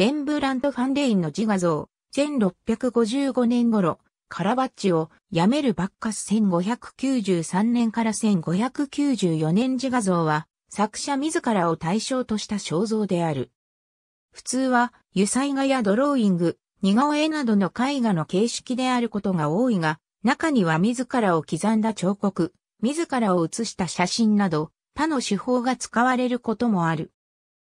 レンブラント・ファンレインの自画像、1655年頃、カラバッチをやめるバッカス1593年から1594年自画像は、作者自らを対象とした肖像である。普通は、油彩画やドローイング、似顔絵などの絵画の形式であることが多いが、中には自らを刻んだ彫刻、自らを写した写真など、他の手法が使われることもある。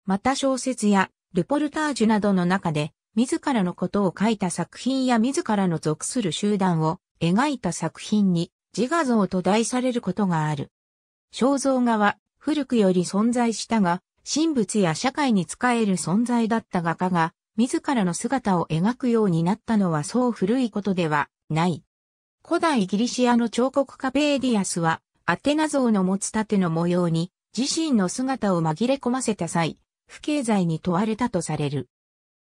また小説やルポルタージュなどの中で、自らのことを書いた作品や自らの属する集団を描いた作品に自画像と題されることがある。肖像画は古くより存在したが、神仏や社会に仕える存在だった画家が、自らの姿を描くようになったのはそう古いことではない。古代ギリシアの彫刻家ベーディアスは、アテナ像の持つ盾の模様に自身の姿を紛れ込ませた際、不経済に問われたとされる。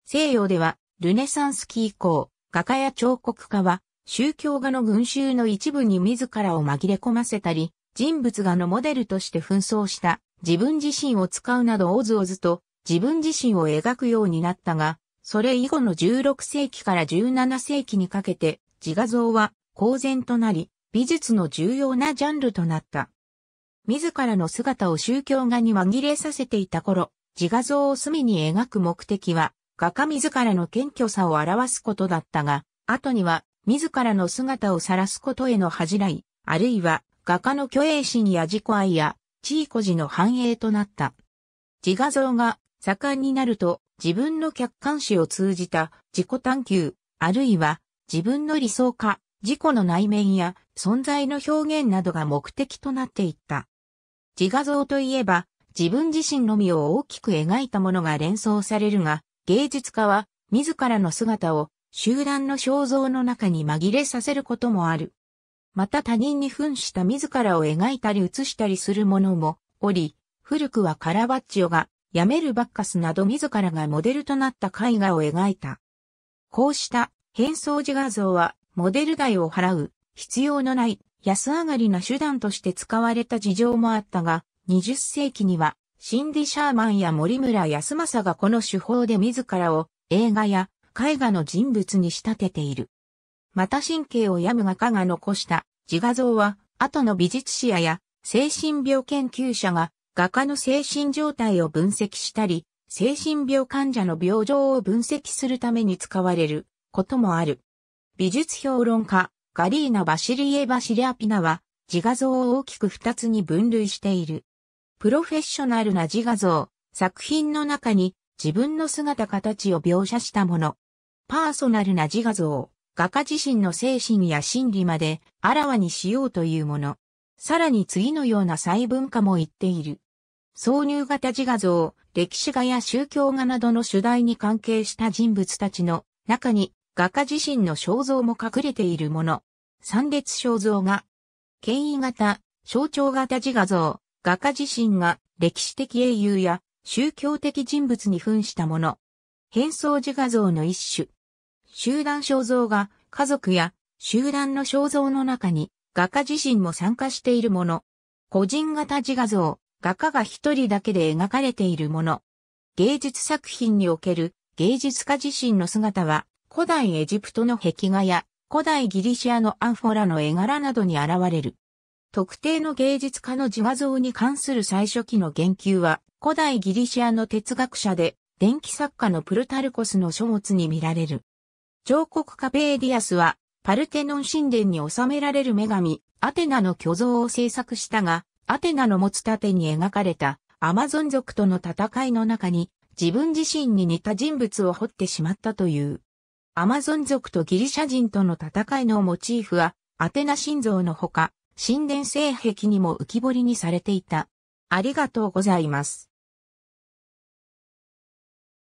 西洋では、ルネサンス期以降、画家や彫刻家は、宗教画の群衆の一部に自らを紛れ込ませたり、人物画のモデルとして紛争した自分自身を使うなどおずおずと自分自身を描くようになったが、それ以後の16世紀から17世紀にかけて自画像は公然となり、美術の重要なジャンルとなった。自らの姿を宗教画に紛れさせていた頃、自画像を隅に描く目的は、画家自らの謙虚さを表すことだったが、後には自らの姿を晒すことへの恥じらい、あるいは画家の虚栄心や自己愛や、地位孤児の繁栄となった。自画像が盛んになると自分の客観視を通じた自己探求、あるいは自分の理想化、自己の内面や存在の表現などが目的となっていった。自画像といえば自分自身のみを大きく描いたものが連想されるが、芸術家は自らの姿を集団の肖像の中に紛れさせることもある。また他人に扮した自らを描いたり写したりするものもおり、古くはカラバッチオが、やめるバッカスなど自らがモデルとなった絵画を描いた。こうした変装自画像はモデル代を払う必要のない安上がりな手段として使われた事情もあったが、20世紀には、シンディ・シャーマンや森村康政がこの手法で自らを映画や絵画の人物に仕立てている。また神経を病む画家が残した自画像は、後の美術史や精神病研究者が画家の精神状態を分析したり、精神病患者の病状を分析するために使われることもある。美術評論家、ガリーナ・バシリエ・バシリアピナは、自画像を大きく二つに分類している。プロフェッショナルな自画像、作品の中に自分の姿形を描写したもの。パーソナルな自画像、画家自身の精神や心理まであらわにしようというもの。さらに次のような細分化も言っている。挿入型自画像、歴史画や宗教画などの主題に関係した人物たちの中に画家自身の肖像も隠れているもの。三列肖像画。権威型、象徴型自画像、画家自身が歴史的英雄や宗教的人物に扮したもの。変装自画像の一種。集団肖像が家族や集団の肖像の中に画家自身も参加しているもの。個人型自画像、画家が一人だけで描かれているもの。芸術作品における芸術家自身の姿は古代エジプトの壁画や古代ギリシアのアンフォラの絵柄などに現れる。特定の芸術家の自画像に関する最初期の言及は、古代ギリシアの哲学者で、電気作家のプルタルコスの書物に見られる。彫刻家ペーディアスは、パルテノン神殿に収められる女神、アテナの巨像を制作したが、アテナの持つ盾に描かれたアマゾン族との戦いの中に自分自身に似た人物を彫ってしまったという。アマゾン族とギリシャ人との戦いのモチーフはアテナ神像のほか神殿性壁にも浮き彫りにされていた。ありがとうございます。